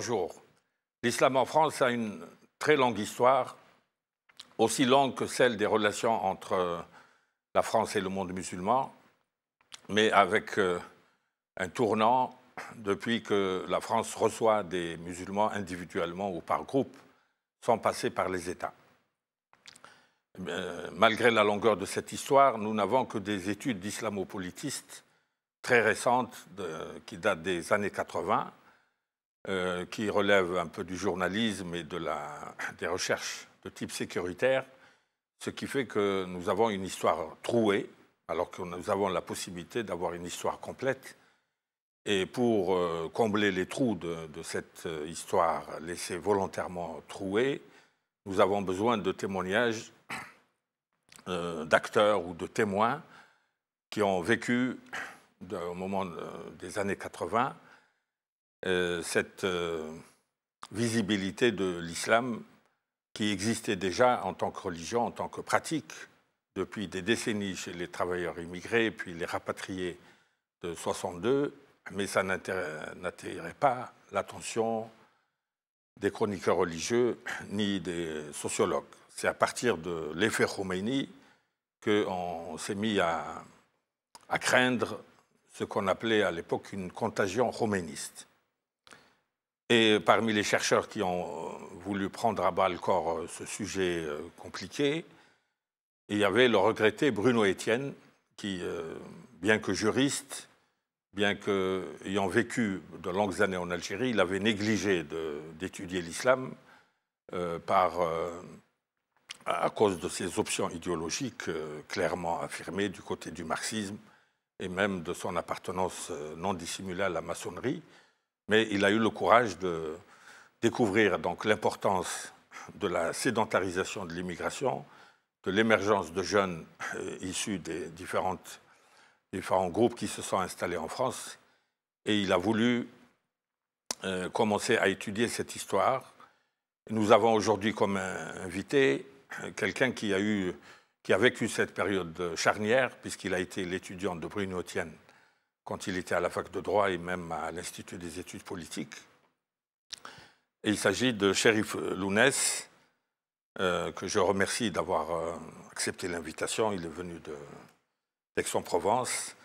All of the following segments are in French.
bonjour. L'islam en France a une très longue histoire, aussi longue que celle des relations entre euh, la France et le monde musulman, mais avec euh, un tournant depuis que la France reçoit des musulmans individuellement ou par groupe, sans passer par les États. Eh malgré la longueur de cette histoire, nous n'avons que des études d'islamopolitistes très récentes, qui datent des années 80, euh, qui relève un peu du journalisme et de la, des recherches de type sécuritaire, ce qui fait que nous avons une histoire trouée, alors que nous avons la possibilité d'avoir une histoire complète. Et pour euh, combler les trous de, cette euh, histoire laissée volontairement trouée, nous avons besoin de témoignages d'acteurs ou de témoins qui ont vécu au moment des années 80 euh, cette euh, visibilité de l'islam qui existait déjà en tant que religion, en tant que pratique, depuis des décennies chez les travailleurs immigrés, puis les rapatriés de 62, mais ça n'attirait pas l'attention des chroniqueurs religieux ni des sociologues. C'est à partir de l'effet que qu'on s'est mis à, craindre ce qu'on appelait à l'époque une contagion rouméniste. Et parmi les chercheurs qui ont euh, voulu prendre à bas le corps euh, ce sujet euh, compliqué, il y avait le regretté Bruno Étienne, qui, bien que juriste, bien qu'ayant vécu de longues années en Algérie, il avait négligé d'étudier l'islam à cause de ses options idéologiques clairement affirmées du côté du marxisme et même de son appartenance non dissimulée à la maçonnerie. Mais il a eu le courage de découvrir donc l'importance de la sédentarisation de l'immigration, de l'émergence de jeunes euh, issus des différents groupes qui se sont installés en France. Et il a voulu euh, commencer à étudier cette histoire. Nous avons aujourd'hui comme invité euh, quelqu'un qui a qui a vécu cette période charnière, puisqu'il a été l'étudiant de Bruno Tienne quand il était à la fac de droit et même à l'Institut des études politiques. il s'agit de Shérif Lounès, euh, que je remercie d'avoir euh, accepté l'invitation. Il est venu d'Aix-en-Provence.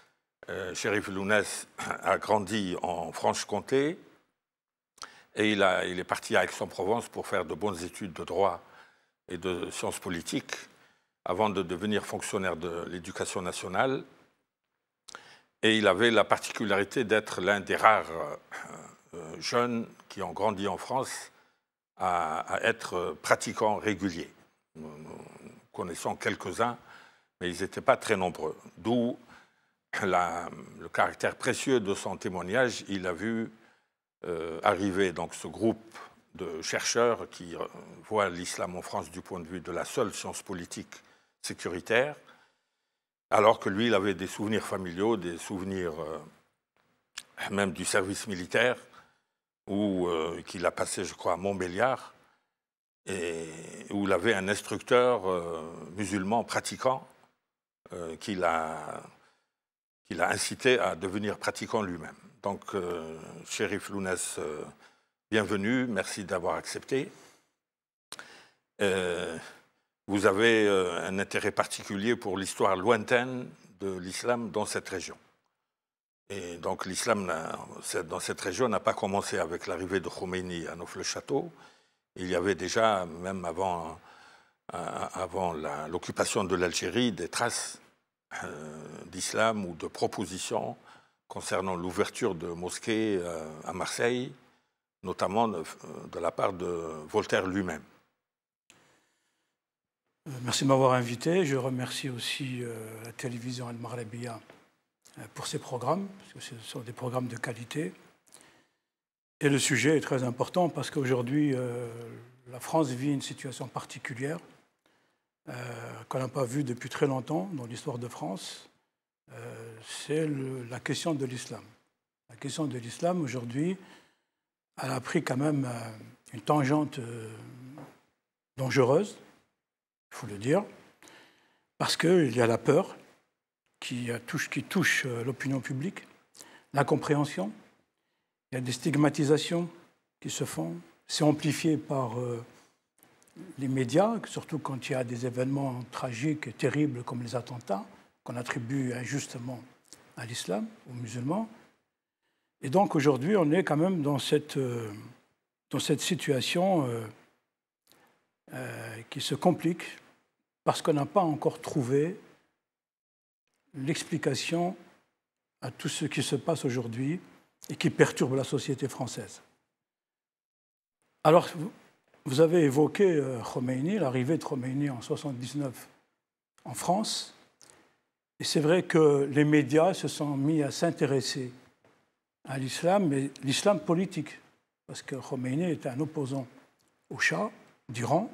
Euh, Lounès a grandi en Franche-Comté et il, a, il est parti à Aix-en-Provence pour faire de bonnes études de droit et de sciences politiques avant de devenir fonctionnaire de l'éducation nationale et il avait la particularité d'être l'un des rares euh, euh, jeunes qui ont grandi en France à, être pratiquants réguliers. Nous, connaissons quelques-uns, mais ils n'étaient pas très nombreux. D'où le caractère précieux de son témoignage. Il a vu euh, arriver donc ce groupe de chercheurs qui voient l'islam en France du point de vue de la seule science politique sécuritaire alors que lui, il avait des souvenirs familiaux, des souvenirs euh, même du service militaire, où euh, qu'il a passé, je crois, à Montbéliard, et où il avait un instructeur euh, musulman pratiquant qui l'a qu'il a incité à devenir pratiquant lui-même. Donc, Chérif shérif Lounès, bienvenue, merci d'avoir accepté vous avez euh, un intérêt particulier pour l'histoire lointaine de l'islam dans cette région. Et donc l'islam dans cette région n'a pas commencé avec l'arrivée de Khomeini à neuf château Il y avait déjà, même avant, euh, l'occupation de l'Algérie, des traces euh, d'islam ou de propositions concernant l'ouverture de mosquées à Marseille, notamment de la part de Voltaire lui-même. Euh, merci de m'avoir invité. Je remercie aussi euh, la télévision El Marabia euh, pour ses programmes, parce que ce sont des programmes de qualité. Et le sujet est très important parce qu'aujourd'hui, la France vit une situation particulière qu'on n'a pas vue depuis très longtemps dans l'histoire de France. C'est la question de l'islam. La question de l'islam, aujourd'hui, elle a pris quand même une tangente dangereuse il faut le dire, parce qu'il y a la peur qui touche, euh, l'opinion publique, l'incompréhension, il y a des stigmatisations qui se font, c'est amplifié par euh, les médias, surtout quand il y a des événements tragiques et terribles comme les attentats, qu'on attribue injustement à l'islam, aux musulmans. Et donc aujourd'hui, on est quand même dans cette, euh, situation qui se complique parce qu'on n'a pas encore trouvé l'explication à tout ce qui se passe aujourd'hui et qui perturbe la société française. Alors, vous avez évoqué euh, Khomeini, l'arrivée de Khomeini en 1979 en France. Et c'est vrai que les médias se sont mis à s'intéresser à l'islam, mais l'islam politique, parce que Khomeini était un opposant au Shah d'Iran,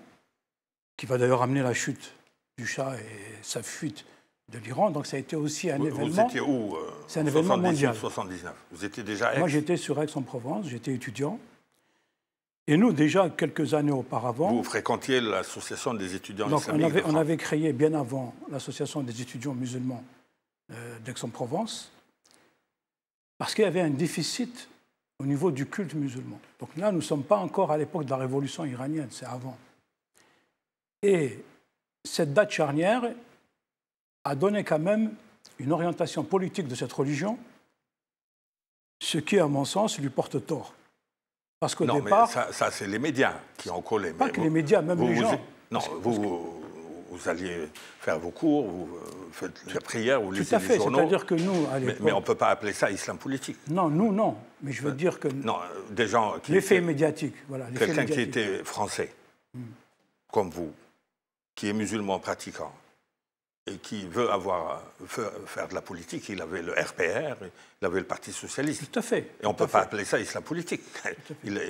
qui va d'ailleurs amener la chute du chat et sa fuite de l'Iran. Donc ça a été aussi un événement. Vous étiez où euh, C'est un événement mondial. 79. Vous étiez déjà Moi, j'étais sur Aix-en-Provence, j'étais étudiant. Et nous, déjà quelques années auparavant. Vous fréquentiez l'association des étudiants donc on avait, créé bien avant l'association des étudiants musulmans euh, d'Aix-en-Provence, parce qu'il y avait un déficit au niveau du culte musulman. Donc là, nous ne sommes pas encore à l'époque de la révolution iranienne, c'est avant. Et cette date charnière a donné quand même une orientation politique de cette religion, ce qui, à mon sens, lui porte tort. Parce qu'au départ. Mais ça, c'est les médias qui ont collé. Pas que les médias, même les gens. non, vous, alliez faire vos cours, vous euh, faites la prière, vous lisez Tout à fait, c'est-à-dire que nous. mais, on ne peut pas appeler ça islam politique. Non, nous, non. Mais je veux euh, dire que. Non, des gens qui. L'effet médiatique, voilà. Quelqu'un qui était français, hmm. comme vous, qui est musulman pratiquant et qui veut avoir, faire de la politique, il avait le RPR, il avait le Parti socialiste. Tout à fait. Et on ne peut pas appeler ça islam politique. Il,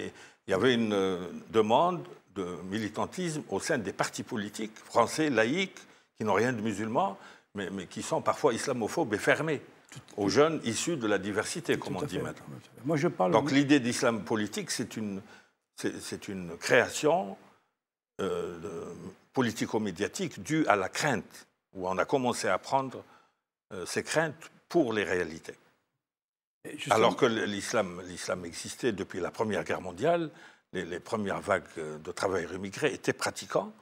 il, y avait une euh, demande de militantisme au sein des partis politiques français, laïcs, qui n'ont rien de musulman, mais, qui sont parfois islamophobes et fermés aux jeunes issus de la diversité, comme on dit maintenant. Moi, je parle Donc l'idée d'islam politique, c'est une, c'est une création euh, de, politico-médiatique due à la crainte, où on a commencé à prendre euh, ces craintes pour les réalités. Alors que l'islam, existait depuis la Première Guerre mondiale, les, premières vagues de travailleurs immigrés étaient pratiquants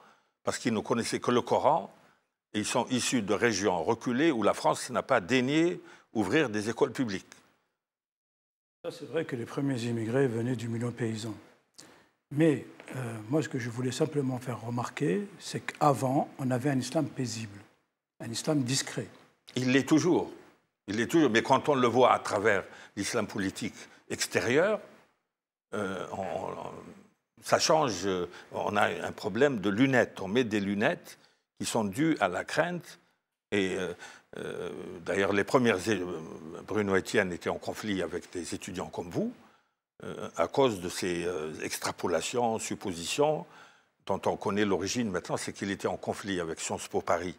parce qu'ils ne connaissaient que le Coran et ils sont issus de régions reculées où la France n'a pas daigné ouvrir des écoles publiques. C'est vrai que les premiers immigrés venaient du milieu paysan. Mais euh, moi, ce que je voulais simplement faire remarquer, c'est qu'avant, on avait un islam paisible, un islam discret. Il l'est toujours. Il toujours. Mais quand on le voit à travers l'islam politique extérieur, euh, ça change. On a un problème de lunettes. On met des lunettes qui sont dues à la crainte. Et euh, d'ailleurs, les premières. Bruno Etienne était en conflit avec des étudiants comme vous. Euh, à cause de ces euh, extrapolations, suppositions, dont on connaît l'origine maintenant, c'est qu'il était en conflit avec Sciences Po Paris,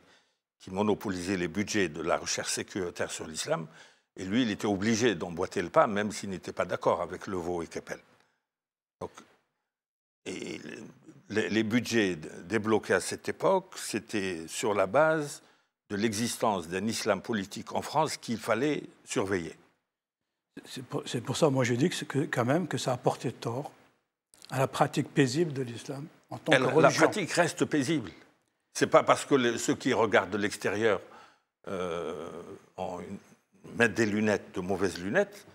qui monopolisait les budgets de la recherche sécuritaire sur l'islam. Et lui, il était obligé d'emboîter le pas, même s'il n'était pas d'accord avec Levaux et Keppel. Donc, les, les, budgets débloqués à cette époque, c'était sur la base de l'existence d'un islam politique en France qu'il fallait surveiller c'est pour, pour, ça, moi, je dis que, quand même que ça a porté tort à la pratique paisible de l'islam en tant que religion. La pratique reste paisible. n'est pas parce que ceux qui regardent de l'extérieur euh, mettent des lunettes, de mauvaises lunettes,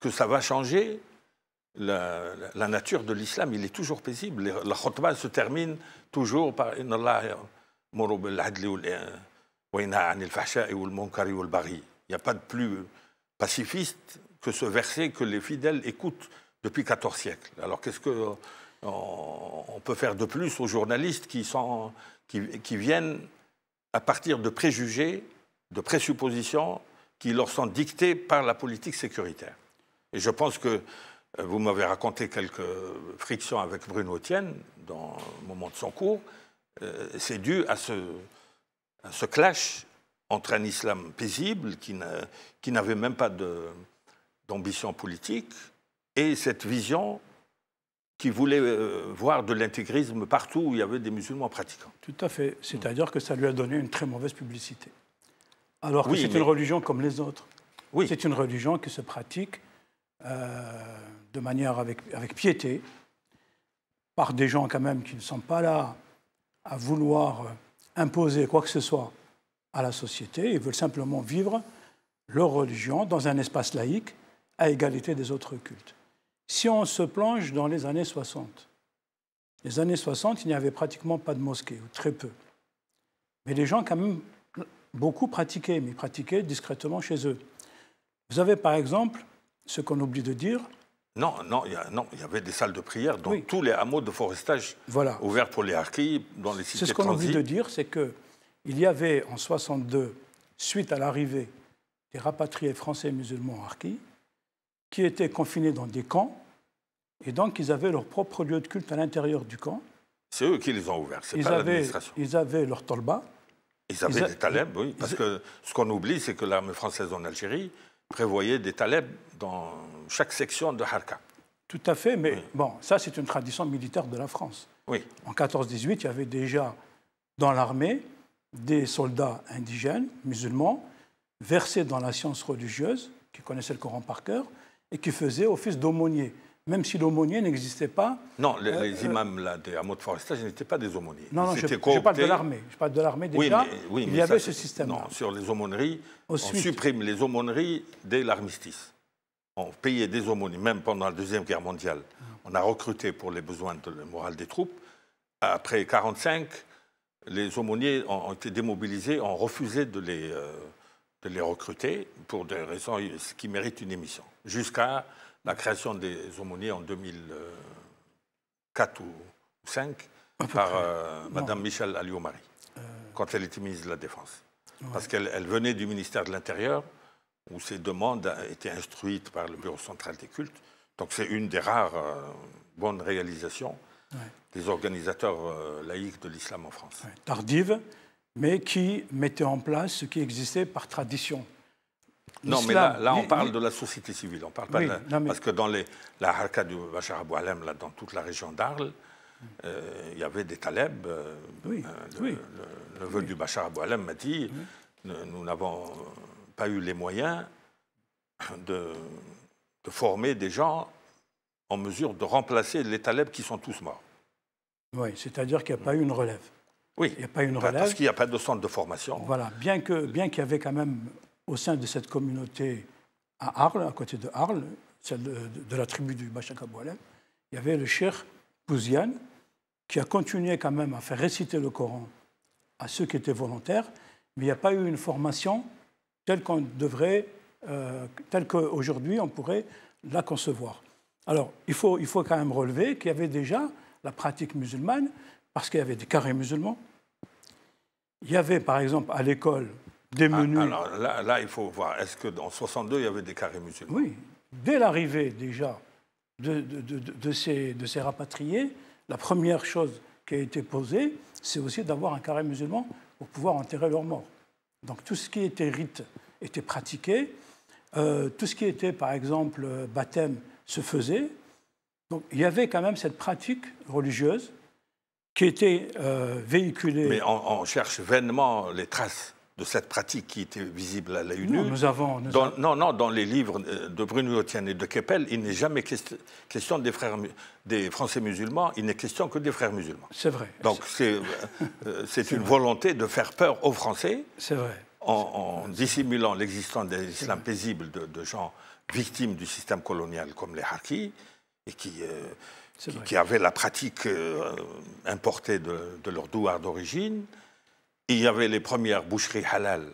que ça va changer la, nature de l'islam. Il est toujours paisible. la khutbah se termine toujours par euh, Il n'y a pas de plus pacifiste que ce verset que les fidèles écoutent depuis 14 siècles. Alors qu'est-ce qu'on euh, on peut faire de plus aux journalistes qui, sont, qui, viennent à partir de préjugés, de présuppositions qui leur sont dictées par la politique sécuritaire Et je pense que euh, vous m'avez raconté quelques frictions avec Bruno Tienne dans, le moment de son cours. Euh, c'est dû à ce, à ce clash entre un islam paisible qui n'avait même pas de, d'ambition politique et cette vision qui voulait euh, voir de l'intégrisme partout où il y avait des musulmans pratiquants. Tout à fait. C'est-à-dire que ça lui a donné une très mauvaise publicité. Alors que oui, c'est une religion comme les autres. Oui. C'est une religion qui se pratique euh, de manière avec, avec piété, par des gens quand même qui ne sont pas là à vouloir euh, imposer quoi que ce soit à la société. Ils veulent simplement vivre leur religion dans un espace laïque à égalité des autres cultes. Si on se plonge dans les années 60, les années 60, il n'y avait pratiquement pas de mosquée, ou très peu. Mais les gens, quand même, beaucoup pratiquaient, mais pratiquaient discrètement chez eux. Vous avez, par exemple, ce qu'on oublie de dire. Non, non, il y, avait des salles de prière dans tous les hameaux de forestage ouverts pour les harkis, dans les cités C'est ce qu'on oublie de dire, c'est qu'il y avait en 62, suite à l'arrivée des rapatriés français musulmans harkis, qui étaient confinés dans des camps, et donc ils avaient leur propre lieu de culte à l'intérieur du camp. C'est eux qui les ont ouverts, c'est pas l'administration. Ils avaient leur tolba. Ils avaient des talebs, oui, parce que ce qu'on oublie, c'est que l'armée française en Algérie prévoyait des talebs dans chaque section de Harka. Tout à fait, mais bon, ça c'est une tradition militaire de la France. Oui. En 14-18, il y avait déjà dans l'armée des soldats indigènes, musulmans, versés dans la science religieuse, qui connaissaient le Coran par cœur, et qui faisait office d'aumônier même si l'aumônier n'existait pas. Non, les, euh, euh, imams là, de de Forestage n'étaient pas des aumôniers. Non, non, je, parle de l'armée. de l'armée déjà. Oui, il y avait ce système. -là. Non, sur les aumôneries, on supprime les aumôneries dès l'armistice. On payait des aumôniers, même pendant la Deuxième Guerre mondiale. On a recruté pour les besoins de la morale des troupes. Après 1945, les aumôniers ont été démobilisés, ont refusé de les, euh, les recruter pour des raisons qui méritent une émission. Jusqu'à la création des aumôniers en 2004 ou 2005 par euh, Madame Michel Alliot-Marie, euh. quand elle était ministre de la Défense. Parce qu'elle venait du ministère de l'Intérieur, où ses demandes étaient instruites par le Bureau central des cultes. Donc c'est une des rares euh, bonnes réalisations des organisateurs laïcs de l'islam en France. Tardive, mais qui mettait en place ce qui existait par tradition. Non, mais là, on parle de la société civile, on parle pas de Parce que dans les, la harka du Bachar Abou Alem, là, dans toute la région d'Arles, euh, il y avait des talebs. Euh, oui, euh, le, neveu du Bachar Abou Alem m'a dit nous n'avons pas eu les moyens de, de, former des gens en mesure de remplacer les talebs qui sont tous morts. Oui, c'est-à-dire qu'il n'y a pas eu une relève. Oui, il n'y a pas une relève. Parce qu'il n'y a pas de centre de formation. Voilà, bien qu'il bien qu'il y avait quand même au sein de cette communauté à Arles, à côté de Arles, celle de, la tribu du Bachaka il y avait le cheikh Pouzian qui a continué quand même à faire réciter le Coran à ceux qui étaient volontaires, mais il n'y a pas eu une formation telle qu'on devrait, euh, telle qu'aujourd'hui on pourrait la concevoir. Alors, il faut, il faut quand même relever qu'il y avait déjà la pratique musulmane, parce qu'il y avait des carrés musulmans, il y avait par exemple à l'école des ah, menus. alors là, il faut voir. Est-ce que qu'en 62, il y avait des carrés musulmans Oui. Dès l'arrivée déjà de, ces, rapatriés, la première chose qui a été posée, c'est aussi d'avoir un carré musulman pour pouvoir enterrer leurs morts. Donc tout ce qui était rite était pratiqué. Euh, tout ce qui était, par exemple, euh, baptême se faisait. Donc il y avait quand même cette pratique religieuse qui était euh, véhiculé. Mais on, cherche vainement les traces de cette pratique qui était visible à la UNU. Nous avons, Non, non, dans les livres de Bruno Otienne et de Keppel, il n'est jamais question, des, frères, des Français musulmans, il n'est question que des frères musulmans. C'est vrai. Donc c'est euh, euh, une volonté de faire peur aux Français. C'est vrai. En, dissimulant l'existence d'un islam paisible de, gens victimes du système colonial comme les Harkis, et qui, qui, avaient la pratique euh, importée de, leur douar d'origine. Il y avait les premières boucheries halal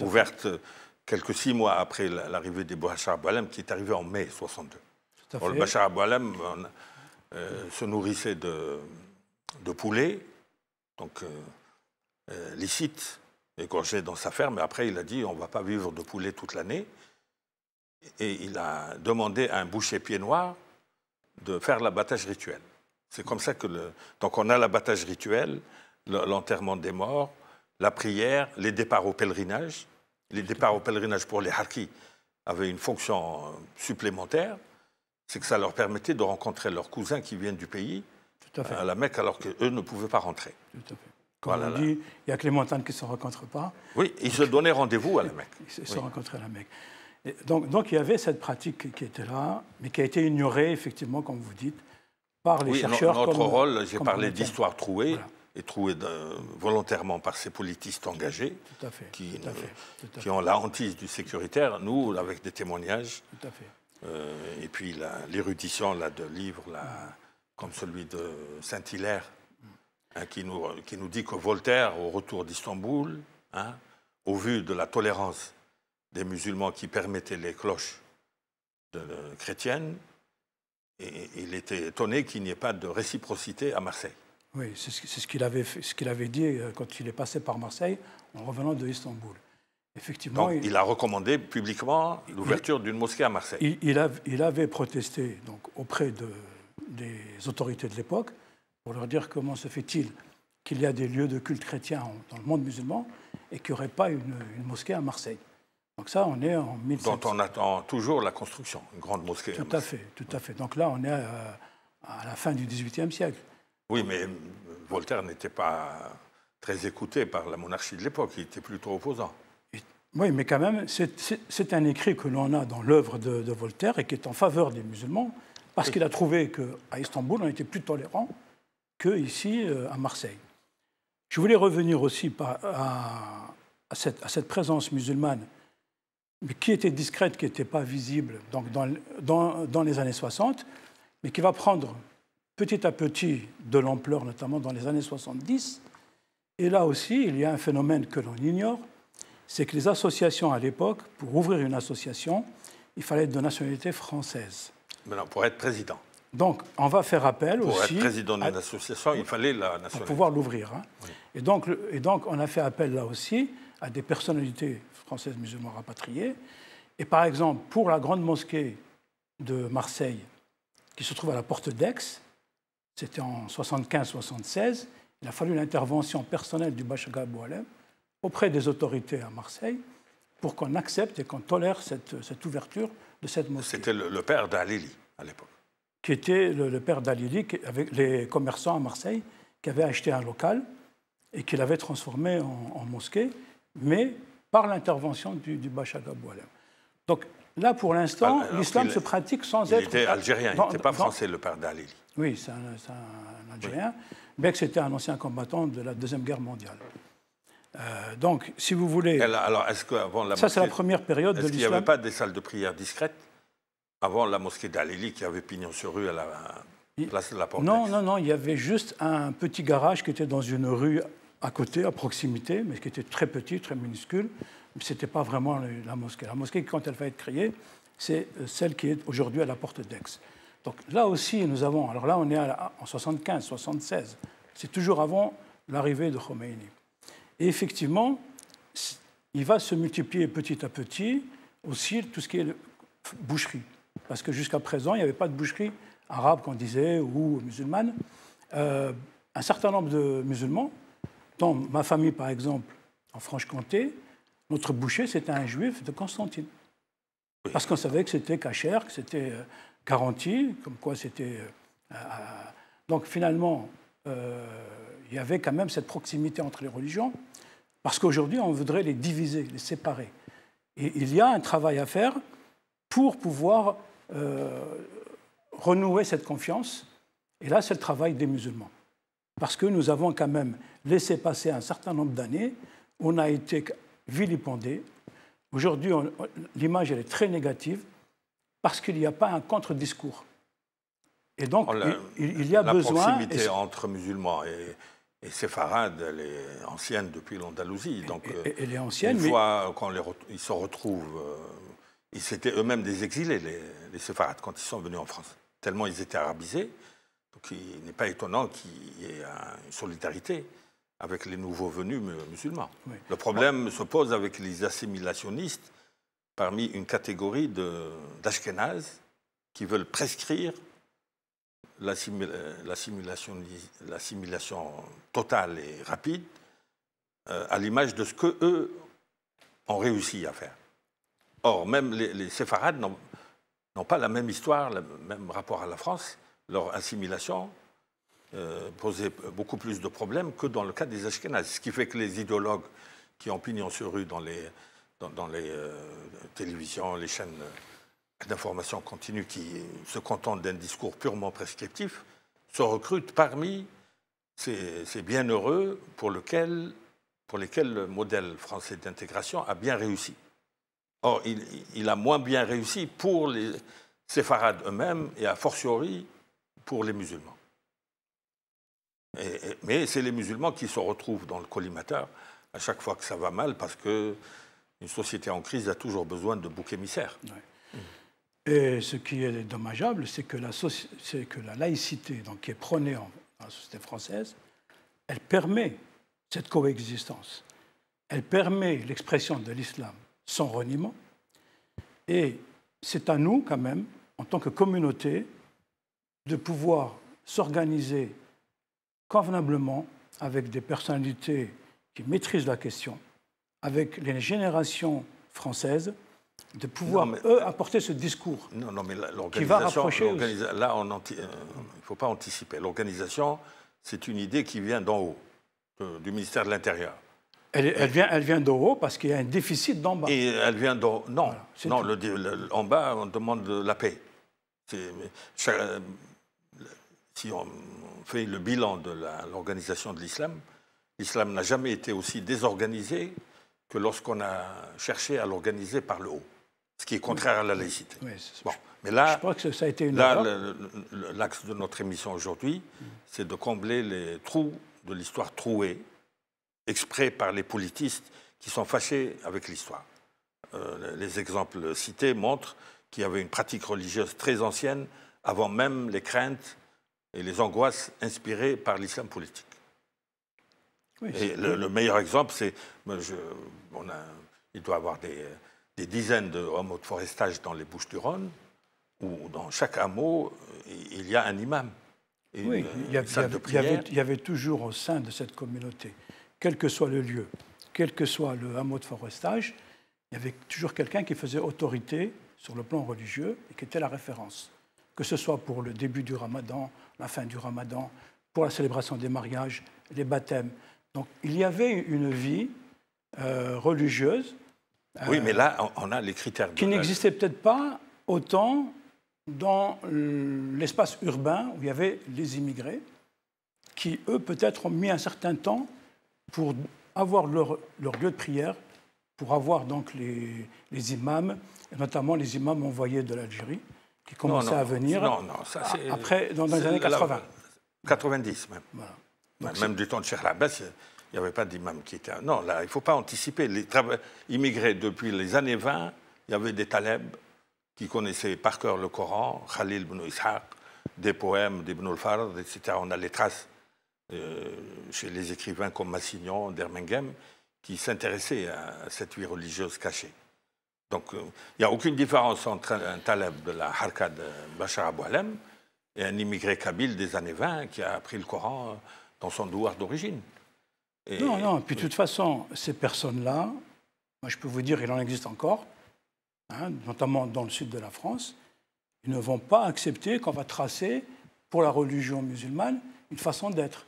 ouvertes euh, quelques six mois après l'arrivée des Bachar Aboualem, qui est arrivé en mai 62. le Bachar euh, se nourrissait de, de poulets, donc euh, licites, égorgés dans sa ferme. Et après, il a dit on ne va pas vivre de poulet toute l'année. Et il a demandé à un boucher pied noir de faire l'abattage rituel. C'est comme ça que le... Donc on a l'abattage rituel, l'enterrement des morts, la prière, les départs au pèlerinage. Les départs au pèlerinage pour les harkis avaient une fonction supplémentaire, c'est que ça leur permettait de rencontrer leurs cousins qui viennent du pays à, euh, la Mecque alors qu'eux ne pouvaient pas rentrer. Tout à fait. Comme on dit, il y a que les montagnes qui ne se rencontrent pas. Oui, ils se donnaient rendez-vous à la Mecque. Ils se rencontraient à la Mecque donc, il y avait cette pratique qui était là, mais qui a été ignorée, effectivement, comme vous dites, par les oui, Notre rôle, j'ai parlé d'histoire trouée. et trouée volontairement par ces politistes engagés qui, ont la hantise du sécuritaire, nous, avec des témoignages. Euh, et puis l'érudition de livres comme celui de Saint-Hilaire, hein, qui, nous, dit que Voltaire, au retour d'Istanbul, hein, au vu de la tolérance des musulmans qui permettaient les cloches de, chrétiennes. Et il était étonné qu'il n'y ait pas de réciprocité à Marseille. Oui, c'est ce qu'il avait, ce avait dit euh, quand il est passé par Marseille en revenant de Istanbul. Effectivement, donc, il, a recommandé publiquement l'ouverture d'une mosquée à Marseille. Il, il, avait, protesté donc, auprès de, des autorités de l'époque pour leur dire comment se fait-il qu'il y a des lieux de culte chrétien dans le monde musulman et qu'il n'y aurait pas une mosquée à Marseille. Donc ça, on est en 1700. Dont on attend toujours la construction, une grande mosquée. Tout à fait, tout à fait. Donc là, on est euh, à, la fin du XVIIIe siècle. Oui, mais Voltaire n'était pas très écouté par la monarchie de l'époque, il était plutôt opposant. Oui, mais quand même, c'est un écrit que l'on a dans l'œuvre de, Voltaire et qui est en faveur des musulmans, parce qu'il a trouvé qu'à Istanbul, on était plus tolérant qu'ici, euh, à Marseille. Je voulais revenir aussi à cette, présence musulmane mais qui était discrète, qui n'était pas visible donc dans, dans, les années 60, mais qui va prendre petit à petit de l'ampleur, notamment dans les années 70. Et là aussi, il y a un phénomène que l'on ignore, c'est que les associations à l'époque, pour ouvrir une association, il fallait être de nationalité française. pour être président. Donc, on va faire appel aussi... Pour être président d'une association, il fallait la nationalité. Pour pouvoir l'ouvrir. Hein. Et, donc, et donc, on a fait appel là aussi à des personnalités françaises musulmans rapatriées. Et par exemple, pour la grande mosquée de Marseille, qui se trouve à la porte d'Aix, c'était en 75-76, il a fallu l'intervention personnelle du Bachaga Boualem auprès des autorités à Marseille pour qu'on accepte et qu'on tolère cette, ouverture de cette mosquée. C'était le, père d'Alili à l'époque. Qui était le, père d'Alili, avec les commerçants à Marseille, qui avaient acheté un local et qui l'avaient transformé en, en mosquée, mais par l'intervention du, du Boualem. Donc là, pour l'instant, ah, l'islam se pratique sans être. Il était algérien, il n'était pas français, le père d'Alili. Oui, c'est un, algérien. Oui. c'était un ancien combattant de la Deuxième Guerre mondiale. Euh, donc, si vous voulez. alors, est-ce qu'avant la Ça, c'est la première période de l'islam. Il n'y avait pas des salles de prière discrètes avant la mosquée d'Alili qui avait pignon sur rue à la place de la Porte. Non, non, non, il y avait juste un petit garage qui était dans une rue à côté, à proximité, mais qui était très petit, très minuscule. Ce n'était pas vraiment la mosquée. La mosquée, quand elle va être créée, c'est euh, celle qui est aujourd'hui à la porte d'Aix. Donc là aussi, nous avons, alors là on est en 75, 76, c'est toujours avant l'arrivée de Khomeini. Et effectivement, il va se multiplier petit à petit aussi tout ce qui est boucherie. Parce que jusqu'à présent, il n'y avait pas de boucherie arabe qu'on disait ou musulmane. Euh, un certain nombre de musulmans dans ma famille, par exemple, en Franche-Comté, notre boucher, c'était un juif de Constantine. Parce qu'on savait que c'était cachère, que c'était euh, garanti, comme quoi c'était. Euh, euh, donc finalement, il y avait quand même cette proximité entre les religions, parce qu'aujourd'hui, on voudrait les diviser, les séparer. Et il y a un travail à faire pour pouvoir renouer cette confiance. Et là, c'est le travail des musulmans parce que nous avons quand même laissé passer un certain nombre d'années, on a été vilipendé. Aujourd'hui, l'image est très négative parce qu'il n'y a pas un contre-discours. Et donc, oh, il, y a besoin. La proximité entre musulmans et, séfarades, elle est ancienne depuis l'Andalousie. Donc, et, elle est euh, ancienne. Une fois quand ils se retrouvent, euh, ils étaient eux-mêmes des exilés, les séfarades, quand ils sont venus en France. Tellement ils étaient arabisés, donc il n'est pas étonnant qu'il y ait une solidarité avec les nouveaux venus musulmans. Le problème se pose avec les assimilationnistes parmi une catégorie d'Ashkénazes qui veulent prescrire l'assimilation totale et rapide euh, à l'image de ce qu'eux eux ont réussi à faire. Or, même les, les séfarades n'ont pas la même histoire, le même rapport à la France leur assimilation euh, posait beaucoup plus de problèmes que dans le cas des Ashkénazes. Ce qui fait que les idéologues qui ont pignon sur rue dans les, dans, dans les euh, télévisions, les chaînes d'information continue qui se contentent d'un discours purement prescriptif, se recrutent parmi ces, bienheureux pour, pour lesquels le modèle français d'intégration a bien réussi. Or, il, il, a moins bien réussi pour les séfarades eux-mêmes et a fortiori pour les musulmans. mais c'est les musulmans qui se retrouvent dans le collimateur à chaque fois que ça va mal, parce que une société en crise a toujours besoin de boucs émissaires. Et ce qui est dommageable, c'est que, que, la laïcité donc, qui est prônée en, société française, elle permet cette coexistence. Elle permet l'expression de l'islam sans reniement. Et c'est à nous, quand même, en tant que communauté, de pouvoir s'organiser convenablement avec des personnalités qui maîtrisent la question, avec les générations françaises, de pouvoir, eux, apporter ce discours non, mais qui va rapprocher... Là, euh, il ne faut pas anticiper. L'organisation, c'est une idée qui vient d'en haut, euh, du ministère de l'Intérieur. Elle, vient, d'en haut parce qu'il y a un déficit d'en bas. Et elle vient d'en Non, en bas, on demande la paix si on fait le bilan de l'organisation de l'islam, l'islam n'a jamais été aussi désorganisé que lorsqu'on a cherché à l'organiser par le haut, ce qui est contraire à la laïcité. bon. Mais là, je crois que ça a été une là, l'axe de notre émission aujourd'hui, c'est de combler les trous de l'histoire trouée, exprès par les politistes qui sont fâchés avec l'histoire. Euh, les exemples cités montrent qu'il y avait une pratique religieuse très ancienne avant même les craintes et les angoisses inspirées par l'islam politique. le, meilleur exemple, c'est. Il doit y avoir des, dizaines de hameaux de forestage dans les Bouches-du-Rhône, où dans chaque hameau, il y a un imam. oui, il, y il y avait toujours au sein de cette communauté, quel que soit le lieu, quel que soit le hameau de forestage, il y avait toujours quelqu'un qui faisait autorité sur le plan religieux et qui était la référence, que ce soit pour le début du ramadan, la fin du ramadan, pour la célébration des mariages, les baptêmes. Donc il y avait une vie euh, religieuse. Euh, oui, mais là, on a les critères. Qui n'existait peut-être pas autant dans l'espace urbain où il y avait les immigrés, qui, eux, peut-être ont mis un certain temps pour avoir leur, lieu de prière, pour avoir donc les, les imams, notamment les imams envoyés de l'Algérie qui commençait à venir après, dans, les années 80. 90 même. même du temps de Cheikh Abbas, il n'y avait pas d'imam qui était... Non, là, il ne faut pas anticiper. Les immigrés depuis les années 20, il y avait des talebs qui connaissaient par cœur le Coran, Khalil ibn Ishaq, des poèmes d'Ibn al-Fard, etc. On a les traces euh, chez les écrivains comme Massignon, Dermenghem, qui s'intéressaient à cette vie religieuse cachée. Donc, euh, il n'y a aucune différence entre un taleb de la Harka de euh, Bachar Abou et un immigré kabyle des années 20 qui a appris le Coran euh, dans son douar d'origine. Non, Non, non, puis de toute façon, ces personnes-là, moi je peux vous dire, il en existe encore, hein, notamment dans le sud de la France, ils ne vont pas accepter qu'on va tracer pour la religion musulmane une façon d'être.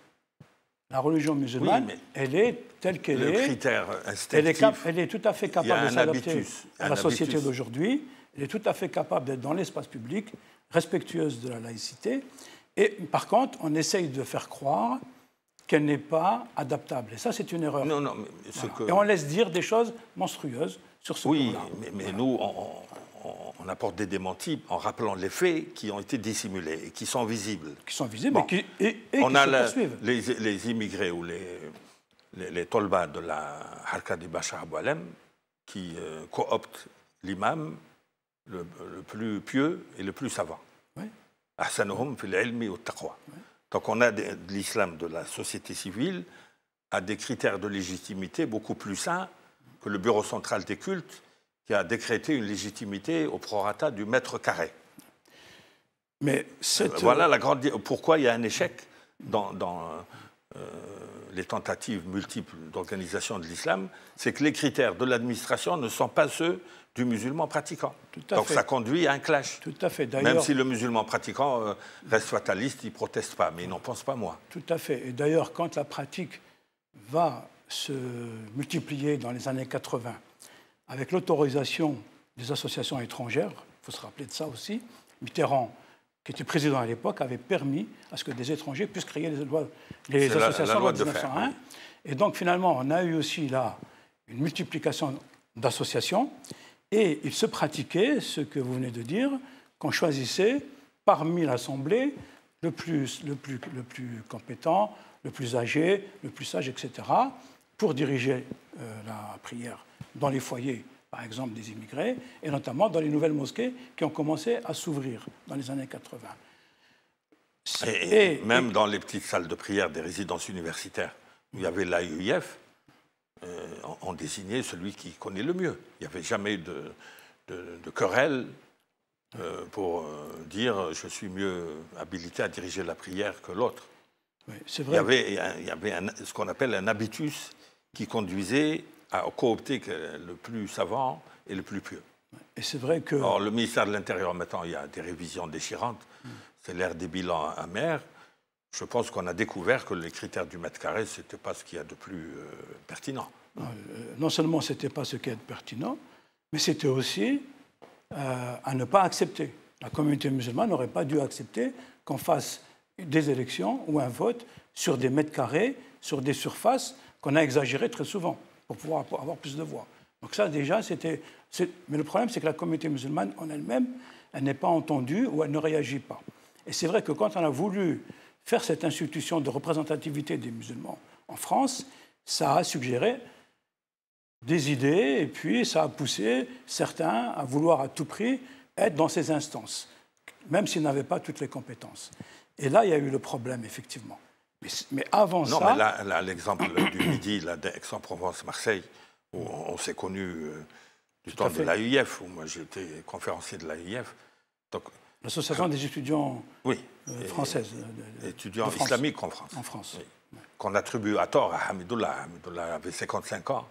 La religion musulmane, elle est telle qu'elle est. Le critère elle est, elle est, tout à fait capable de s'adapter à la société d'aujourd'hui. Elle est tout à fait capable d'être dans l'espace public, respectueuse de la laïcité. Et par contre, on essaye de faire croire qu'elle n'est pas adaptable. Et ça, c'est une erreur. Non, non, mais ce que... Et on laisse dire des choses monstrueuses sur ce oui, Oui, mais, nous, on, on apporte des démentis en rappelant les faits qui ont été dissimulés et qui sont visibles. Qui sont visibles et, qui, et, et on a Les, immigrés ou les, les, tolbas de la Harka du Bachar Aboualem qui coopte euh, cooptent l'imam le, plus pieux et le plus savant. Ahsanuhum fil ilmi taqwa. Donc on a l'islam de la société civile à des critères de légitimité beaucoup plus sains que le Bureau central des cultes qui a décrété une légitimité au prorata du mètre carré. Mais cette... Voilà la grande... pourquoi il y a un échec dans, euh, les tentatives multiples d'organisation de l'islam, c'est que les critères de l'administration ne sont pas ceux du musulman pratiquant. Donc ça conduit à un clash. Tout à fait. Même si le musulman pratiquant euh, reste fataliste, il ne proteste pas, mais il n'en pense pas moins. Tout à fait. Et d'ailleurs, quand la pratique va se multiplier dans les années 80, avec l'autorisation des associations étrangères, il faut se rappeler de ça aussi, Mitterrand, qui était président à l'époque, avait permis à ce que des étrangers puissent créer les, associations de 1901. Et donc finalement, on a eu aussi là une multiplication d'associations, et il se pratiquait ce que vous venez de dire, qu'on choisissait parmi l'Assemblée le plus compétent, le plus âgé, le plus sage, etc pour diriger euh, la prière dans les foyers, par exemple, des immigrés, et notamment dans les nouvelles mosquées qui ont commencé à s'ouvrir dans les années 80. Et, même dans les petites salles de prière des résidences universitaires, où il y avait la on, e euh, désignait celui qui connaît le mieux. Il n'y avait jamais de, de, querelle euh, pour dire je suis mieux habilité à diriger la prière que l'autre. c'est vrai. Il y avait, il y avait ce qu'on appelle un habitus qui conduisait à coopter le plus savant et le plus pieux. Et c'est vrai que. Alors le ministère de l'Intérieur, maintenant, il y a des révisions déchirantes. Hmm. C'est l'ère des bilans amers. Je pense qu'on a découvert que les critères du mètre carré, ce n'était pas ce qu'il y a de plus euh, pertinent. Euh, non, seulement ce n'était pas ce qui est pertinent, mais c'était aussi euh, à ne pas accepter. La communauté musulmane n'aurait pas dû accepter qu'on fasse des élections ou un vote sur des mètres carrés, sur des surfaces qu'on a exagéré très souvent pour pouvoir avoir plus de voix. Donc ça, déjà, c'était... Mais le problème, c'est que la communauté musulmane en elle-même, elle n'est pas entendue ou elle ne réagit pas. Et c'est vrai que quand on a voulu faire cette institution de représentativité des musulmans en France, ça a suggéré des idées et puis ça a poussé certains à vouloir à tout prix être dans ces instances, même s'ils n'avaient pas toutes les compétences. Et là, il y a eu le problème, effectivement. Mais, avant non, ça. Non, mais là, l'exemple du Midi, d'Aix-en-Provence-Marseille, où on, s'est connu euh, du temps de l'AUIF, où moi j'étais conférencier de l'AUIF. Donc, L'association des étudiants oui, euh, françaises. Euh, étudiants islamiques en France. En France. Qu'on attribue à tort à Hamidullah. Hamidullah avait 55 ans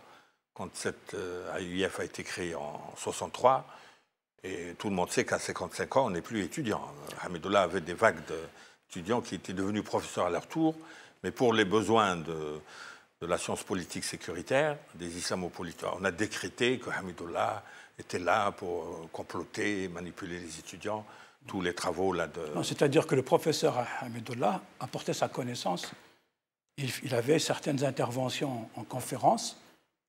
quand cette AUIF a été créée en 63. Et tout le monde sait qu'à 55 ans, on n'est plus étudiant. Hamidullah avait des vagues de, étudiants qui étaient devenus professeurs à leur tour, mais pour les besoins de, la science politique sécuritaire, des islamopolitaires. On a décrété que Hamidullah était là pour euh, comploter, manipuler les étudiants, tous les travaux là de... C'est-à-dire que le professeur Hamidullah apportait sa connaissance, il, avait certaines interventions en conférence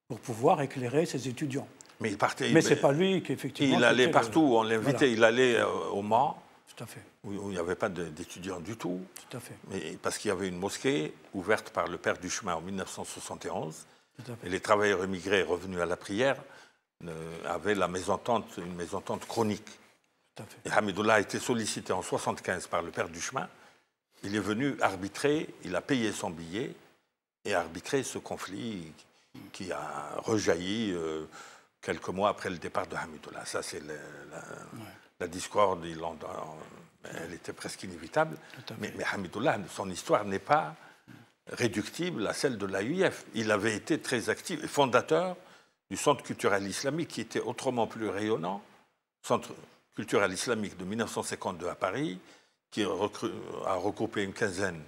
pour pouvoir éclairer ses étudiants. Mais il partait... Mais, c'est pas lui qui effectivement... Il allait partout, on l'invitait, il allait euh, au Mans, tout Où, il n'y avait pas d'étudiants du tout. Tout à fait. Mais, parce qu'il y avait une mosquée ouverte par le père du chemin en 1971. Et les travailleurs émigrés revenus à la prière euh, avaient la mésentente, une mésentente chronique. Tout Et Hamidullah a été sollicité en 1975 par le père du chemin. Il est venu arbitrer, il a payé son billet et arbitré ce conflit qui a rejailli euh, quelques mois après le départ de Hamidullah. Ça, c'est la, la discorde, elle était presque inévitable. Mais, mais Hamidullah, son histoire n'est pas réductible à celle de l'AUF. Il avait été très actif et fondateur du Centre culturel islamique qui était autrement plus rayonnant, Centre culturel islamique de 1952 à Paris, qui a regroupé une quinzaine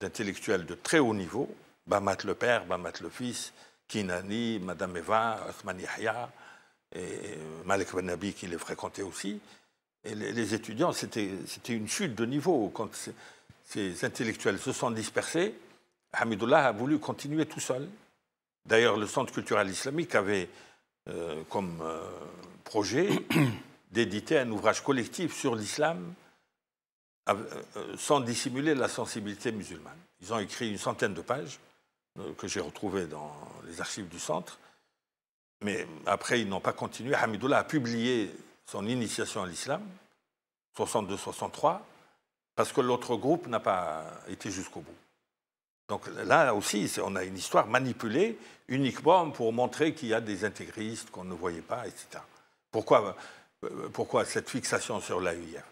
d'intellectuels de très haut niveau, Bamat le père, Bamat le fils, Kinani, Madame Eva, Othman Yahya, et euh, Malek Benabi qui les fréquentait aussi. Et les, étudiants, c'était une chute de niveau. Quand ces intellectuels se sont dispersés, Hamidullah a voulu continuer tout seul. D'ailleurs, le Centre culturel islamique avait euh, comme euh, projet d'éditer un ouvrage collectif sur l'islam sans dissimuler la sensibilité musulmane. Ils ont écrit une centaine de pages que j'ai retrouvées dans les archives du centre mais après, ils n'ont pas continué. Hamidullah a publié son initiation à l'islam, 62-63, parce que l'autre groupe n'a pas été jusqu'au bout. Donc là aussi, on a une histoire manipulée uniquement pour montrer qu'il y a des intégristes qu'on ne voyait pas, etc. Pourquoi, euh, pourquoi cette fixation sur l'AUIF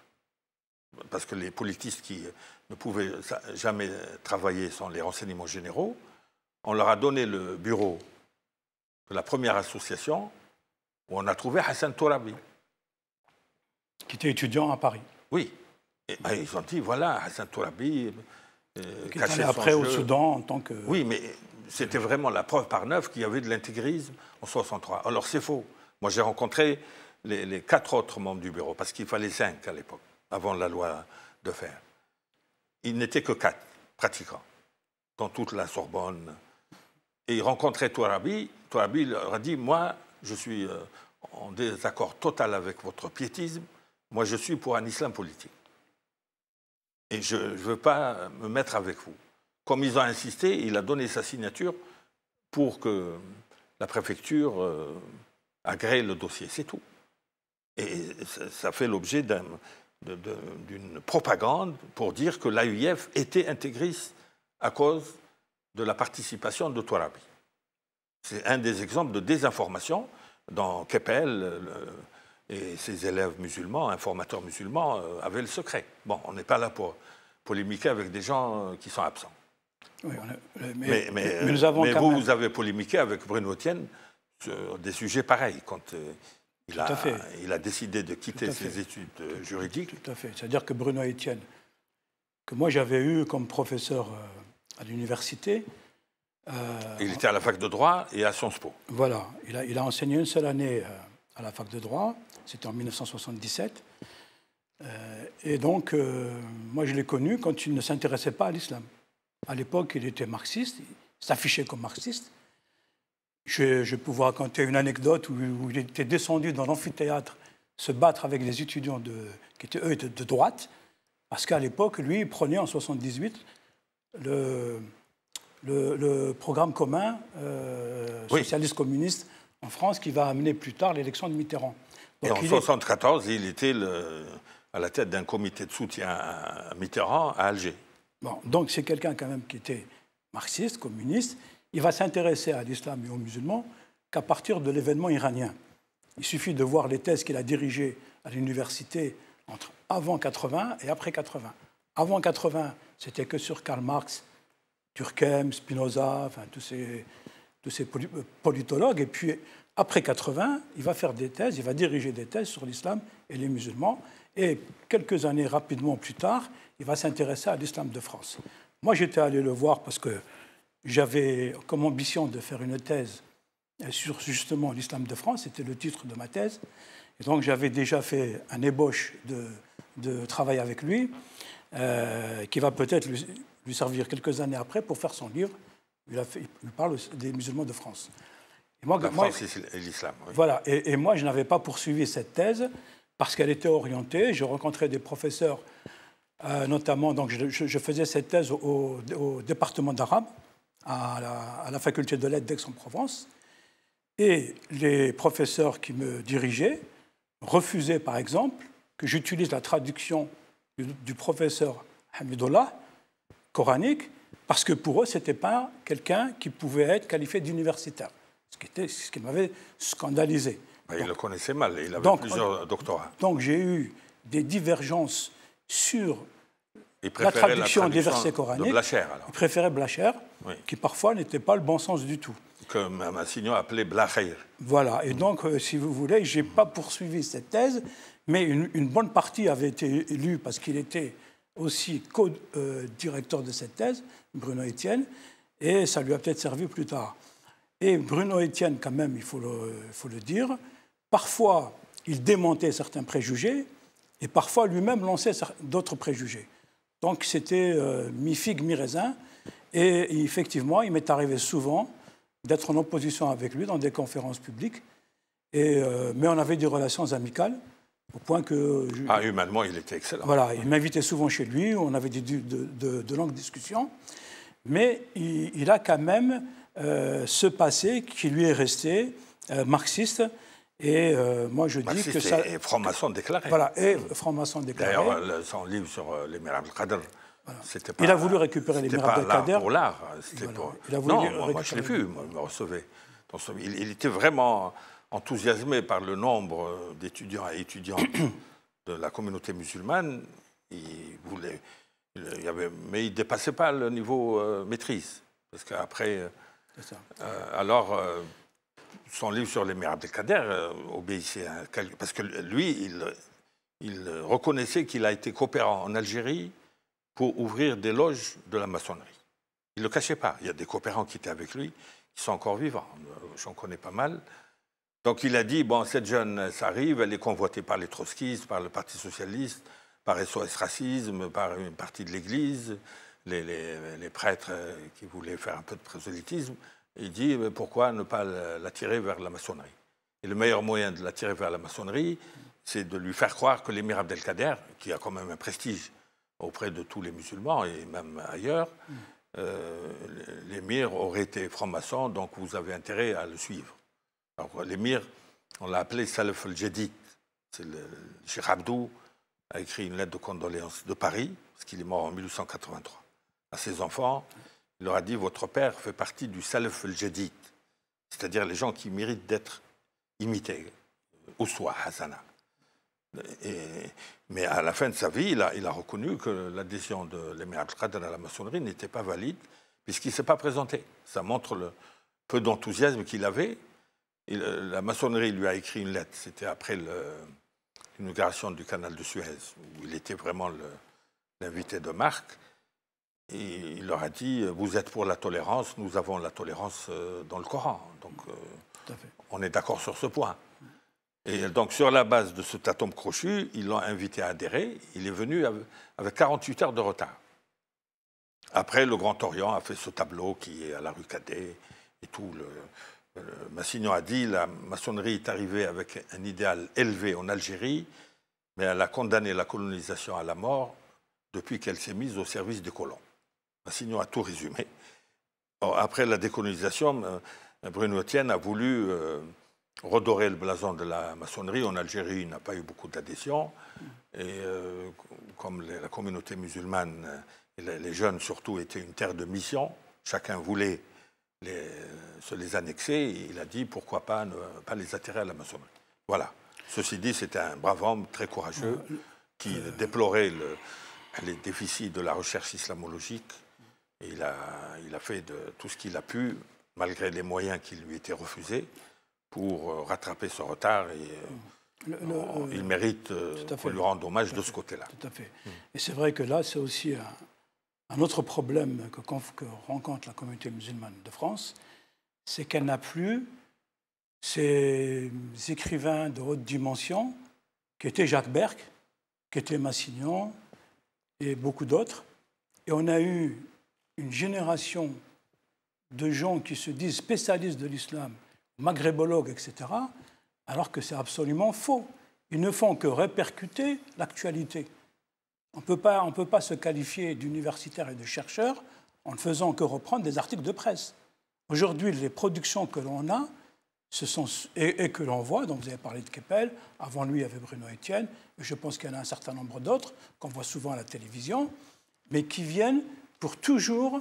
Parce que les politistes qui ne pouvaient jamais travailler sans les renseignements généraux, on leur a donné le bureau la première association où on a trouvé Hassan Tourabi. Qui était étudiant à Paris. Oui. Ah, ils ont dit voilà, Hassan Tourabi. Euh, qui est allé après au Soudan en tant que. Oui, mais c'était vraiment la preuve par neuf qu'il y avait de l'intégrisme en 63. Alors c'est faux. Moi j'ai rencontré les, les, quatre autres membres du bureau, parce qu'il fallait cinq à l'époque, avant la loi de fer. Il n'était que quatre pratiquants dans toute la Sorbonne. Et ils rencontraient Tourabi, Toabi leur a dit, moi, je suis euh, en désaccord total avec votre piétisme, moi je suis pour un islam politique. Et je ne veux pas me mettre avec vous. Comme ils ont insisté, il a donné sa signature pour que la préfecture euh, agrée le dossier, c'est tout. Et ça fait l'objet d'une propagande pour dire que l'AUF était intégriste à cause de la participation de Tourabi. C'est un des exemples de désinformation dans Kepel et ses élèves musulmans, informateurs musulmans, euh, avaient le secret. Bon, on n'est pas là pour polémiquer avec des gens euh, qui sont absents. mais, vous, vous avez polémiqué avec Bruno étienne sur des sujets pareils quand euh, il, a, décidé de quitter ses études juridiques. Tout à fait. C'est-à-dire que Bruno Etienne, que moi j'avais eu comme professeur à l'université, euh, il était à la fac de droit et à Sciences Po. Voilà, il a, il a enseigné une seule année euh, à la fac de droit, c'était en 1977. Euh, et donc, moi je l'ai connu quand il ne s'intéressait pas à l'islam. À l'époque, il était marxiste, il s'affichait comme marxiste. Je, je, peux vous raconter une anecdote où, il était descendu dans l'amphithéâtre se battre avec des étudiants de, qui étaient, eux, de, de droite, parce qu'à l'époque, lui, il prenait en 78 le, le, programme commun euh, socialiste-communiste en France qui va amener plus tard l'élection de Mitterrand. Et en 1974, il était à la tête d'un comité de soutien à Mitterrand à Alger. Bon, donc c'est quelqu'un quand même qui était marxiste, communiste. Il va s'intéresser à l'islam et aux musulmans qu'à partir de l'événement iranien. Il suffit de voir les thèses qu'il a dirigées à l'université entre avant 80 et après 80. Avant 80, c'était que sur Karl Marx Turkem, Spinoza, enfin, tous ces, politologues. Et puis, après 80, il va faire des thèses, il va diriger des thèses sur l'islam et les musulmans. Et quelques années rapidement plus tard, il va s'intéresser à l'islam de France. Moi, j'étais allé le voir parce que j'avais comme ambition de faire une thèse sur justement l'islam de France. C'était le titre de ma thèse. Et donc, j'avais déjà fait un ébauche de, travail avec lui, euh, qui va peut-être lui servir quelques années après pour faire son livre. Il, a parle des musulmans de France. Et moi, La France et l'islam. Voilà. Et, moi, je n'avais pas poursuivi cette thèse parce qu'elle était orientée. Je rencontrais des professeurs, euh, notamment. Donc, je, faisais cette thèse au, département d'arabe, à, la, faculté de lettres d'Aix-en-Provence. Et les professeurs qui me dirigeaient refusaient, par exemple, que j'utilise la traduction du, du professeur Hamidullah coranique, parce que pour eux, ce n'était pas quelqu'un qui pouvait être qualifié d'universitaire, ce qui, était, ce qui m'avait scandalisé. il le connaissait mal, il avait plusieurs euh, doctorats. Donc j'ai eu des divergences sur la traduction, des versets coraniques. De Blacher, alors. Il préférait Blacher, qui parfois n'était pas le bon sens du tout. Que Massignon appelait Blacher. Voilà, et donc, euh, si vous voulez, je n'ai pas poursuivi cette thèse, mais une, une, bonne partie avait été lue parce qu'il était aussi co-directeur euh, de cette thèse, Bruno Etienne, et ça lui a peut-être servi plus tard. Et Bruno Etienne, quand même, il faut le, faut le dire, parfois il démentait certains préjugés et parfois lui-même lançait d'autres préjugés. Donc c'était euh, mi-figue, mi-raisin. Et effectivement, il m'est arrivé souvent d'être en opposition avec lui dans des conférences publiques. Et, euh, mais on avait des relations amicales. Au point que. ah, humainement, il était excellent. Voilà, il m'invitait souvent chez lui, on avait de, de, de, longues discussions, mais il, il a quand même euh, ce passé qui lui est resté euh, marxiste. Et euh, moi, je dis que ça. Et franc-maçon déclaré. Voilà, et franc-maçon déclaré. D'ailleurs, euh, son livre sur les Mirables Kader, c'était Pas, il a voulu récupérer les Mirables Qadr. Pour l'art, hein, c'était voilà. pour... Il a voulu non, moi, je l'ai vu, il me recevait. il était vraiment enthousiasmé par le nombre d'étudiants et étudiantes de la communauté musulmane, il voulait, il avait, mais il ne dépassait pas le niveau euh, maîtrise. Parce qu'après, euh, euh, alors, son livre sur l'émir Abdelkader obéissait à Parce que lui, il, il reconnaissait qu'il a été coopérant en Algérie pour ouvrir des loges de la maçonnerie. Il ne le cachait pas. Il y a des coopérants qui étaient avec lui, qui sont encore vivants. J'en connais pas mal. Donc il a dit, bon, cette jeune, ça euh, arrive, elle est convoitée par les trotskistes, par le Parti socialiste, par SOS Racisme, par une partie de l'Église, les, prêtres euh, qui voulaient faire un peu de prosélytisme. Il dit, pourquoi ne pas l'attirer vers la maçonnerie Et le meilleur moyen de l'attirer vers la maçonnerie, c'est de lui faire croire que l'émir Abdelkader, qui a quand même un prestige auprès de tous les musulmans et même ailleurs, euh, l'émir aurait été franc-maçon, donc vous avez intérêt à le suivre. Alors, l'émir, on l'a appelé Salef al C'est le Cheikh Abdou a écrit une lettre de condoléances de Paris, parce qu'il est mort en 1883. À ses enfants, il leur a dit Votre père fait partie du Salaf al jadid cest c'est-à-dire les gens qui méritent d'être imités, soit Hasana. Et, mais à la fin de sa vie, il a, reconnu que l'adhésion de l'émir al-Qadr à la maçonnerie n'était pas valide, puisqu'il ne s'est pas présenté. Ça montre le peu d'enthousiasme qu'il avait euh, la maçonnerie lui a écrit une lettre. C'était après l'inauguration du canal de Suez, où il était vraiment l'invité de Marc. Et il leur a dit euh, Vous êtes pour la tolérance, nous avons la tolérance euh, dans le Coran. Donc, on est d'accord sur ce point. Et donc, sur la base de ce tatome crochu, ils l'ont invité à adhérer. Il est venu avec 48 heures de retard. Après, le Grand Orient a fait ce tableau qui est à la rue Cadet et tout. Le, euh, Massignon a dit la maçonnerie est arrivée avec un idéal élevé en Algérie, mais elle a condamné la colonisation à la mort depuis qu'elle s'est mise au service des colons. Massignon a tout résumé. après la décolonisation, euh, Bruno Etienne a voulu euh, redorer le blason de la maçonnerie. En Algérie, il n'a pas eu beaucoup d'adhésion. Et comme la communauté musulmane et les jeunes surtout étaient une terre de mission, chacun voulait les, se les annexer. il a dit pourquoi pas ne pas les attirer à la maçonnerie. Voilà. Ceci dit, c'était un brave homme très courageux qui déplorait les déficits de la recherche islamologique. Et il, a, il a fait de, tout ce qu'il a pu, malgré les moyens qui lui étaient refusés, pour euh, rattraper ce retard. Et, euh, mm. il mérite euh, qu'on lui rendre hommage de ce côté-là. Tout à fait. Et c'est vrai que là, c'est aussi un, un autre problème que, rencontre la communauté musulmane de France, c'est qu'elle n'a plus ces écrivains de haute dimension, qui étaient Jacques Berck, qui étaient Massignon et beaucoup d'autres. Et on a eu une génération de gens qui se disent spécialistes de l'islam, maghrébologues, etc., alors que c'est absolument faux. Ils ne font que répercuter l'actualité. On ne peut pas se qualifier d'universitaire et de chercheur en ne faisant que reprendre des articles de presse. Aujourd'hui, les productions que l'on a ce sont, et, que l'on voit, dont vous avez parlé de Keppel, avant lui il y avait Bruno Etienne, et je pense qu'il y en a un certain nombre d'autres qu'on voit souvent à la télévision, mais qui viennent pour toujours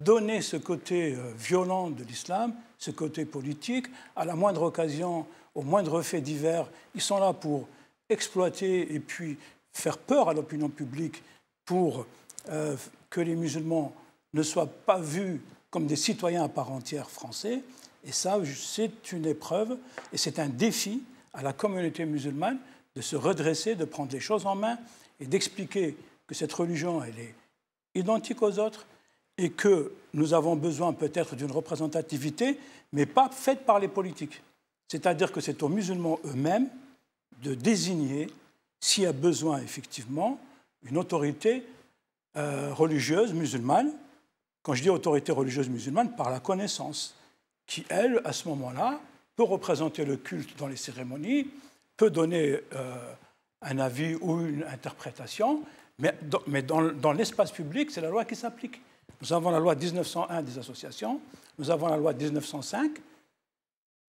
donner ce côté euh, violent de l'islam, ce côté politique. À la moindre occasion, au moindre fait divers, ils sont là pour exploiter et puis faire peur à l'opinion publique pour euh, que les musulmans ne soient pas vus comme des citoyens à part entière français. Et ça, c'est une épreuve et c'est un défi à la communauté musulmane de se redresser, de prendre les choses en main et d'expliquer que cette religion, elle est identique aux autres et que nous avons besoin peut-être d'une représentativité, mais pas faite par les politiques. C'est-à-dire que c'est aux musulmans eux-mêmes de désigner s'il y a besoin effectivement une autorité euh, religieuse musulmane, quand je dis autorité religieuse musulmane, par la connaissance, qui, elle, à ce moment-là, peut représenter le culte dans les cérémonies, peut donner euh, un avis ou une interprétation, mais mais dans, dans l'espace public, c'est la loi qui s'applique. Nous avons la loi 1901 des associations, nous avons la loi 1905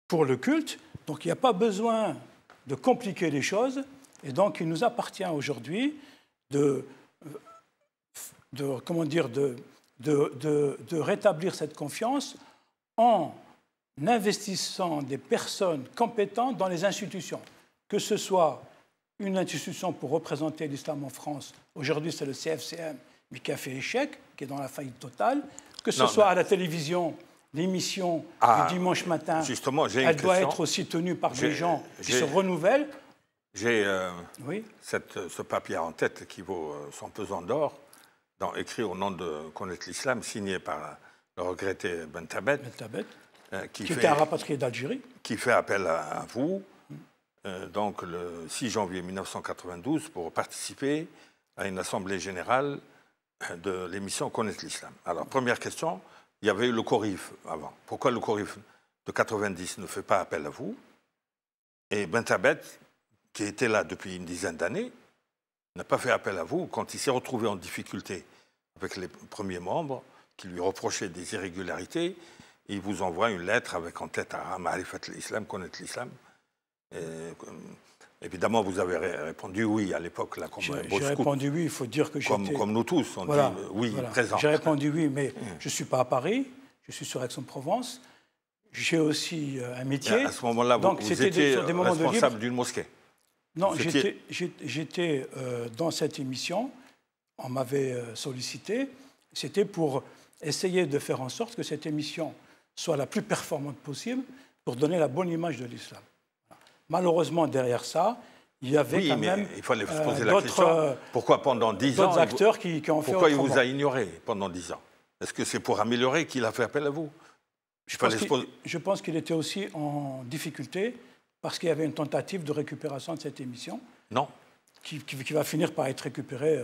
pour le culte, donc il n'y a pas besoin de compliquer les choses et donc, il nous appartient aujourd'hui de, rétablir cette confiance en investissant des personnes compétentes dans les institutions, que ce soit une institution pour représenter l'islam en France, aujourd'hui c'est le CFCM, mais qui a fait échec, qui est dans la faillite totale, que ce soit à la télévision, l'émission du ah, dimanche matin, elle doit être aussi tenue par des gens qui se renouvellent. J'ai euh, ce papier en tête qui vaut euh, son pesant d'or, écrit au nom de Connaître l'Islam, signé par euh, le regretté Ben Tabet, ben qui, était un rapatrié d'Algérie. Qui fait appel à, vous, donc le 6 janvier 1992, pour participer à une assemblée générale de l'émission Connaître l'Islam. Alors, première question, il y avait eu le Corif avant. Pourquoi le Corif de 1990 ne fait pas appel à vous Et Bentabet qui était là depuis une dizaine d'années, n'a pas fait appel à vous quand il s'est retrouvé en difficulté avec les premiers membres qui lui reprochaient des irrégularités. Il vous envoie une lettre avec en tête à ah, Marifat l'islam, connaître l'islam. Euh, évidemment, vous avez répondu oui à l'époque. J'ai répondu oui, il faut dire que j'étais... Comme, comme, nous tous, on dit euh, oui, présent. J'ai répondu oui, mais mm. je ne suis pas à Paris, je suis sur Aix-en-Provence. J'ai aussi euh, un métier. à ce moment-là, vous, étiez des, des responsable d'une mosquée non, j'étais euh, dans cette émission, on m'avait euh, sollicité, c'était pour essayer de faire en sorte que cette émission soit la plus performante possible pour donner la bonne image de l'islam. Malheureusement, derrière ça, il y avait quand mais même il faut euh, poser la question. Pourquoi pendant dix ans acteurs qui, qui, ont Pourquoi il vous a ignoré pendant dix ans Est-ce que c'est pour améliorer qu'il a fait appel à vous je pense, qu'il était aussi en difficulté parce qu'il y avait une tentative de récupération de cette émission. Non. Qui, va finir par être récupérée euh,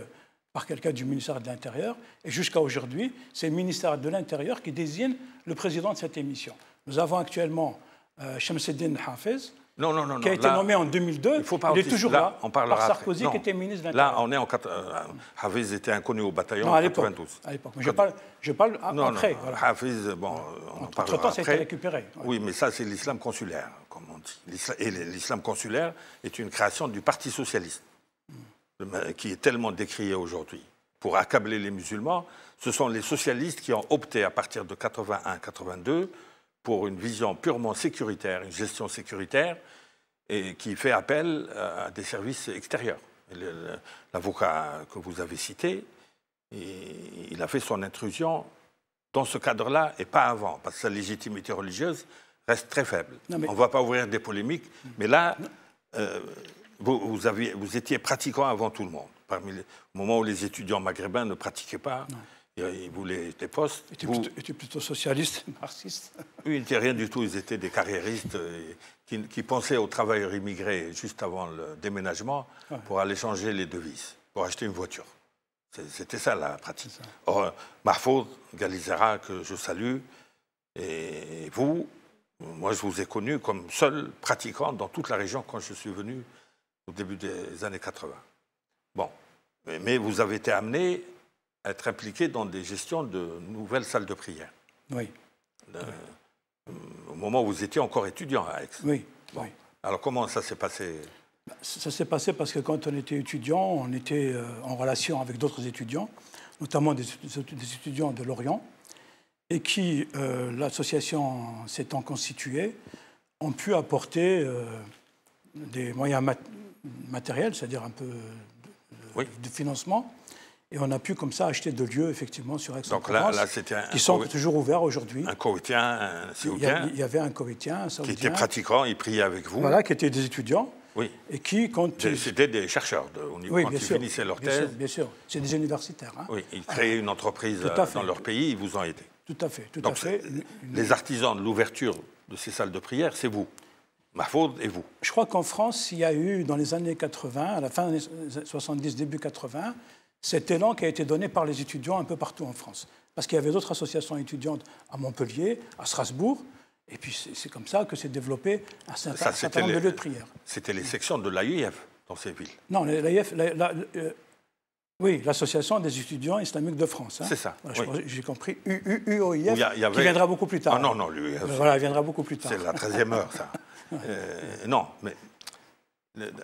par quelqu'un du ministère de l'Intérieur. Et jusqu'à aujourd'hui, c'est le ministère de l'Intérieur qui désigne le président de cette émission. Nous avons actuellement euh, Shamseddin Hafez, non, non, non. Qui a été nommé en 2002. Il, faut il est toujours là. on parlera Sarkozy qui était ministre Là, on est en. Euh, Hafiz était inconnu au bataillon non, à en 92. À l'époque. Je parle, je parle après. Non, bon, euh, on parlera temps, ça a été récupéré. Oui, mais ça, c'est l'islam consulaire, comme on dit. Et l'islam consulaire est une création du Parti socialiste, euh, qui est tellement décrié aujourd'hui. Pour accabler les musulmans, ce sont les socialistes qui ont opté à partir de 81-82 pour une vision purement sécuritaire, une gestion sécuritaire, et qui fait appel euh, à des services extérieurs. L'avocat que vous avez cité, il a fait son intrusion dans ce cadre-là et pas avant, parce que sa légitimité religieuse reste très faible. On ne va pas ouvrir des polémiques, mais là, euh, vous, vous, étiez pratiquant avant tout le monde. Parmi les, au moment où les étudiants maghrébins ne pratiquaient pas, euh, ils voulaient des postes. Ils étaient plutôt, socialiste, plutôt socialistes, marxistes. Oui, ils n'étaient rien du tout. Ils étaient des carriéristes euh, qui, pensaient aux travailleurs immigrés juste avant le déménagement pour aller changer les devises, pour acheter une voiture. C'était ça la pratique. Ça. Or, euh, Marfaud, Galizera, que je salue, et vous, moi je vous ai connu comme seul pratiquant dans toute la région quand je suis venu au début des années 80. Bon, mais vous avez été amené être impliqué dans des gestions de nouvelles salles de prière. Oui. Euh, au moment où vous étiez encore étudiant à Aix. Oui. oui. Alors comment ça s'est passé bah, Ça s'est passé parce que quand on était étudiant, on était euh, en relation avec d'autres étudiants, notamment des, étudiants de Lorient, et qui, euh, l'association s'étant constituée, ont pu apporter des moyens matériels, c'est-à-dire un peu de financement, et on a pu comme ça acheter de lieux, effectivement, sur aix en qui sont toujours ouverts aujourd'hui. Un Koweïtien, un Saoudien Il y avait un Koweïtien, un Saoudien. Qui était pratiquant, il priait avec vous. Voilà, qui étaient des étudiants. Oui. Et qui, quand. C'était des chercheurs, au niveau, quand ils finissaient leur thèse. Bien sûr, bien sûr. c'est des universitaires. Hein. Oui, ils créaient une entreprise euh, dans leur pays, ils vous ont aidé. Tout à fait, tout Donc, à fait. Les artisans de l'ouverture de ces salles de prière, c'est vous. ma faute et vous. Je crois qu'en France, il y a eu, dans les années 80, à la fin des années 70, début 80, cet élan qui a été donné par les étudiants un peu partout en France. Parce qu'il y avait d'autres associations étudiantes à Montpellier, à Strasbourg, et puis c'est comme ça que s'est développé à certain, de prière. C'était les sections de l'AIF dans ces villes Non, l'AIF, la, euh, oui, l'Association des étudiants islamiques de France. Hein. C'est ça. J'ai compris, UOIF, qui viendra beaucoup plus tard. Ah, non, non, l'UIF. Voilà, viendra beaucoup plus tard. C'est la 13e heure, ça. Euh, non, mais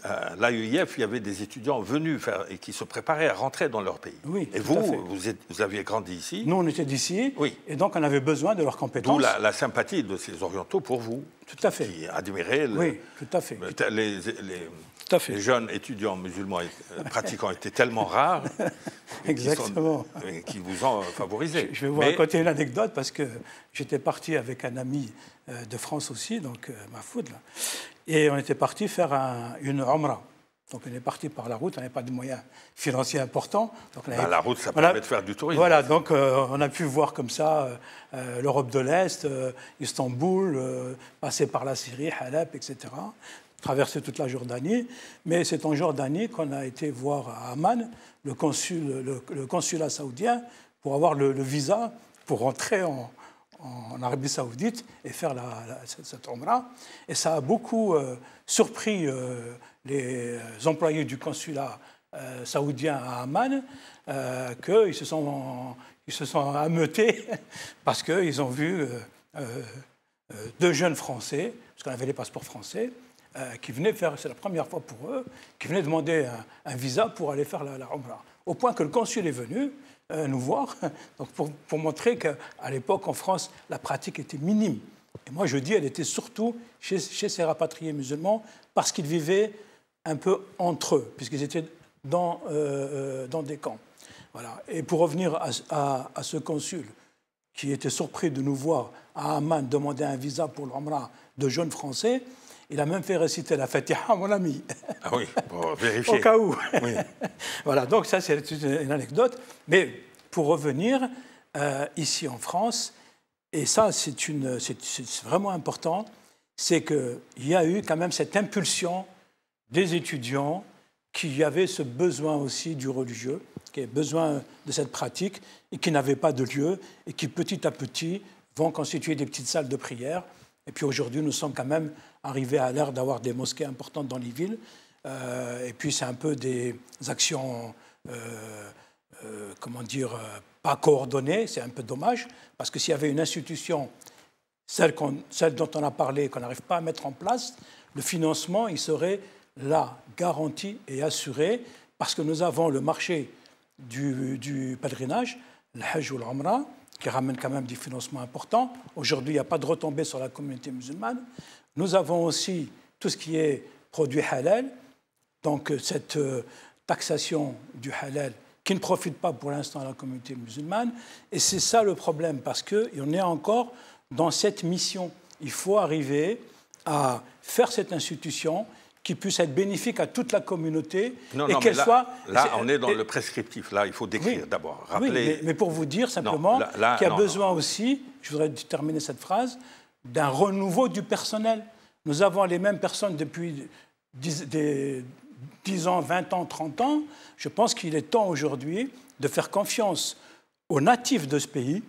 à l'AEIF, il y avait des étudiants venus faire, et qui se préparaient à rentrer dans leur pays. Oui, et vous, vous, aviez grandi ici Nous, on était d'ici, oui. et donc on avait besoin de leurs compétences. D'où la, sympathie de ces orientaux pour vous. Tout à fait. Qui admiraient oui, tout à fait. Les, jeunes étudiants musulmans euh, pratiquants étaient tellement rares. Exactement. Qui, vous ont euh, favorisé. Je vais vous raconter une anecdote parce que j'étais parti avec un ami euh, de France aussi, donc ma foudre. Et on était parti faire une Omra. Donc on est parti par la route, on n'avait pas de moyens financiers importants. Donc bah, la route, ça permet de faire du tourisme. Voilà, donc euh, on a pu voir comme ça euh, euh, l'Europe de l'Est, Istanbul, passer par la Syrie, Halep, etc., traverser toute la Jordanie. Mais c'est en Jordanie qu'on a été voir à Amman le, consul, le, consulat saoudien pour avoir le, le visa pour rentrer en, en Arabie Saoudite et faire cette omra. Et ça a beaucoup euh, surpris euh, les employés du consulat euh, saoudien à Amman qu'ils se sont ils se sont ameutés parce qu'ils ont vu deux jeunes Français, parce qu'on avait les passeports français, qui venaient faire, c'est la première fois pour eux, qui venaient demander un, visa pour aller faire la, la Au point que le consul est venu euh, nous voir, donc pour, pour montrer qu'à l'époque, en France, la pratique était minime. Et moi, je dis, elle était surtout chez, chez ces rapatriés musulmans parce qu'ils vivaient un peu entre eux, puisqu'ils étaient dans, euh, euh, des camps. Et pour revenir à, ce consul qui était surpris de nous voir à Amman demander un visa pour l'Omra de jeunes Français, il a même fait réciter la fête. à mon ami. Ah oui, vérifier. Au cas où. voilà, donc ça, c'est une anecdote. Mais pour revenir, euh, ici en France, et ça, c'est vraiment important, c'est qu'il y a eu quand même cette impulsion des étudiants qui avaient ce besoin aussi du religieux, qui a besoin de cette pratique et qui n'avaient pas de lieu et qui petit à petit vont constituer des petites salles de prière. Et puis aujourd'hui, nous sommes quand même arrivés à l'ère d'avoir des mosquées importantes dans les villes. Euh, et puis c'est un peu des actions, euh, euh, comment dire, pas coordonnées. C'est un peu dommage, parce que s'il y avait une institution, celle, dont on a parlé, qu'on n'arrive pas à mettre en place, le financement, il serait là, garanti et assuré, parce que nous avons le marché du, pèlerinage, le Hajj ou l'Amra, qui ramène quand même des financements importants. Aujourd'hui, il n'y a pas de retombées sur la communauté musulmane. Nous avons aussi tout ce qui est produit halal, donc euh, cette euh, taxation du halal qui ne profite pas pour l'instant à la communauté musulmane. Et c'est ça le problème, parce qu'on est encore dans cette mission. Il faut arriver à faire cette institution qui puisse être bénéfique à toute la communauté et qu'elle soit. Là, on est dans le prescriptif. Là, il faut décrire d'abord. Rappeler... Oui, mais, pour vous dire simplement qu'il y a besoin aussi, je voudrais terminer cette phrase, d'un renouveau du personnel. Nous avons les mêmes personnes depuis des, 10 ans, 20 ans, 30 ans. Je pense qu'il est temps aujourd'hui de faire confiance aux natifs de ce pays,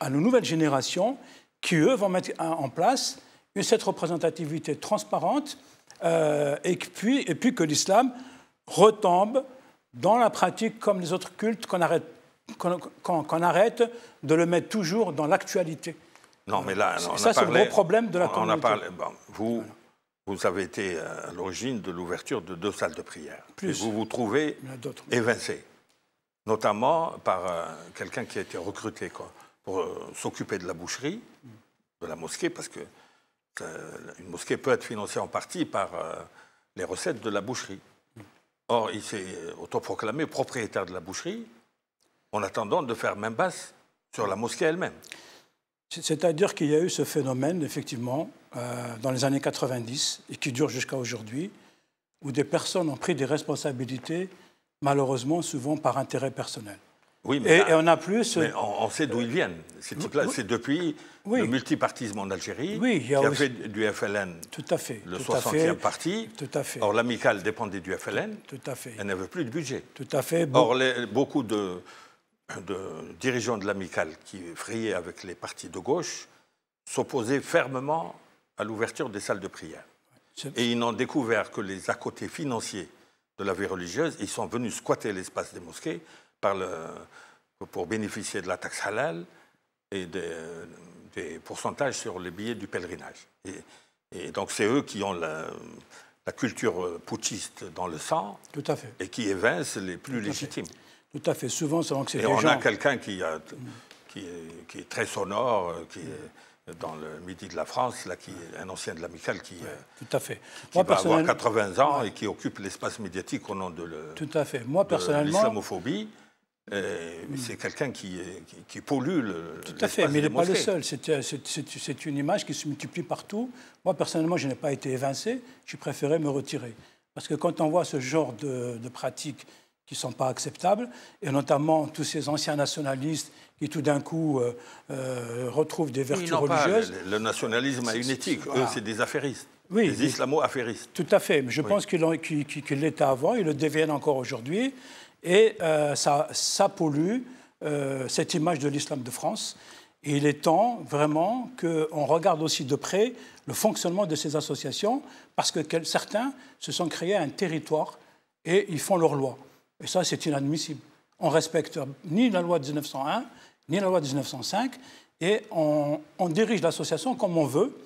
à nos nouvelles générations, qui, eux, vont mettre en place cette représentativité transparente euh, et, puis, et puis que l'islam retombe dans la pratique comme les autres cultes, qu'on arrête, qu'on arrête de le mettre toujours dans l'actualité. Non, mais là, on ça, a parlé, le gros problème de la communauté. On a parlé, vous, vous avez été à l'origine de l'ouverture de deux salles de prière. Plus. vous vous trouvez évincé, notamment par euh, quelqu'un qui a été recruté pour euh, s'occuper de la boucherie, de la mosquée, parce que euh, une mosquée peut être financée en partie par euh, les recettes de la boucherie. Or, il s'est euh, autoproclamé propriétaire de la boucherie en attendant de faire main basse sur la mosquée elle-même. C'est-à-dire qu'il y a eu ce phénomène, effectivement, dans les années 90 et qui dure jusqu'à aujourd'hui, où des personnes ont pris des responsabilités, malheureusement souvent par intérêt personnel. Oui, mais et, on a plus. on, sait d'où ils viennent. c'est depuis le multipartisme en Algérie il y a qui a fait du FLN tout à fait, le 60e parti. Tout à fait. Or, l'amicale dépendait du FLN. Tout, à fait. Elle n'avait plus de budget. Tout à fait. Or, beaucoup de, de, dirigeants de l'amicale qui frayaient avec les partis de gauche s'opposaient fermement à l'ouverture des salles de prière. Et ils n'ont découvert que les à côtés financiers de la vie religieuse. Ils sont venus squatter l'espace des mosquées par le, pour bénéficier de la taxe halal et des, pourcentages sur les billets du pèlerinage. Et, donc c'est eux qui ont la, culture putschiste dans le sang Tout à fait. et qui évincent les plus légitimes. Tout à fait. Souvent, c'est que Et on a quelqu'un qui, a, mm. qui, est, très sonore, qui est dans le midi de la France, là, qui est un ancien de l'amicale qui, euh, tout à fait. Moi, 80 ans et qui occupe l'espace médiatique au nom de, Tout à fait. Moi, personnellement, l'islamophobie. Euh, c'est quelqu'un qui, qui, pollue le. Tout à fait, mais il n'est pas le seul. Euh, c'est une image qui se multiplie partout. Moi, personnellement, je n'ai pas été évincé. J'ai préféré me retirer. Parce que quand on voit ce genre de, pratiques qui ne sont pas acceptables, et notamment tous ces anciens nationalistes qui tout d'un coup euh, retrouvent des vertus religieuses. Pas, le, nationalisme a une éthique, eux c'est des affairistes, oui, des islamo-affairistes. Tout à fait, mais je pense qu'ils qu l'étaient avant, ils le deviennent encore aujourd'hui, et euh, ça, pollue euh, cette image de l'islam de France. Et il est temps vraiment qu'on regarde aussi de près le fonctionnement de ces associations, parce que certains se sont créés un territoire et ils font leur loi. Et ça, c'est inadmissible. On respecte ni la loi de 1901, ni la loi de 1905, et on dirige l'association comme on veut,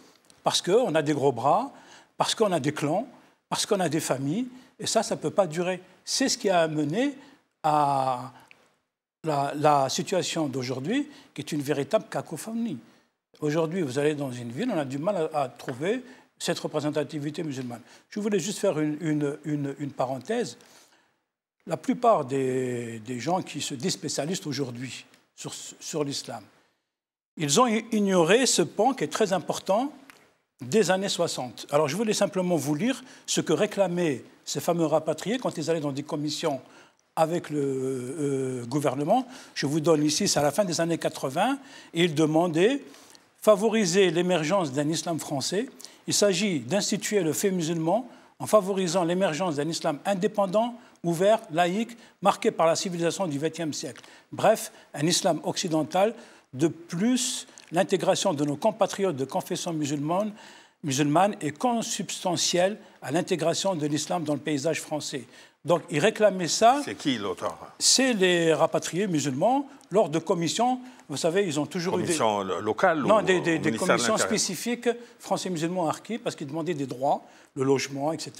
parce qu'on a des gros bras, parce qu'on a des clans, parce qu'on a des familles, et ça, ça ne peut pas durer. C'est ce qui a amené à la, situation d'aujourd'hui, qui est une véritable cacophonie. Aujourd'hui, vous allez dans une ville, on a du mal à, trouver cette représentativité musulmane. Je voulais juste faire une, une, une, parenthèse. La plupart des, des, gens qui se disent spécialistes aujourd'hui sur, sur l'islam, ils ont ignoré ce pan qui est très important des années 60. Alors je voulais simplement vous lire ce que réclamait ces fameux rapatriés, quand ils allaient dans des commissions avec le euh, gouvernement, je vous donne ici, c'est à la fin des années 80, et ils demandaient favoriser l'émergence d'un islam français. Il s'agit d'instituer le fait musulman en favorisant l'émergence d'un islam indépendant, ouvert, laïque, marqué par la civilisation du XXe siècle. Bref, un islam occidental. De plus, l'intégration de nos compatriotes de confession musulmane musulmane est consubstantielle à l'intégration de l'islam dans le paysage français. Donc ils réclamaient ça. C'est qui l'auteur C'est les rapatriés musulmans lors de commissions. Vous savez, ils ont toujours eu des commissions locales. Non, des, des, commissions spécifiques français musulmans archives parce qu'ils demandaient des droits, le logement, etc.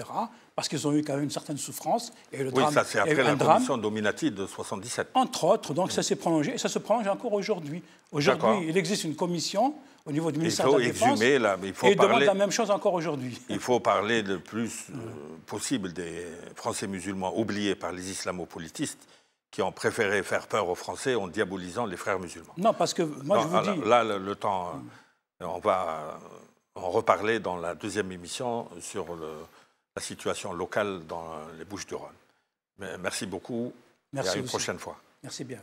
Parce qu'ils ont eu quand même une certaine souffrance. Et le oui, ça c'est après la commission de 77. Entre autres, donc ça s'est prolongé et ça se prolonge encore aujourd'hui. Aujourd'hui, il existe une commission au niveau du ministère de la Exhumer, là, mais il faut parler, demande la même chose encore aujourd'hui. Il faut parler le plus mm. euh, possible des Français musulmans oubliés par les islamopolitistes, qui ont préféré faire peur aux Français en diabolisant les frères musulmans. Non, parce que moi, je vous dis... Là, le, temps... Mm. Euh, on va euh, en reparler dans la deuxième émission sur la situation locale dans les Bouches-du-Rhône. Merci beaucoup. Merci à une prochaine fois. Merci bien.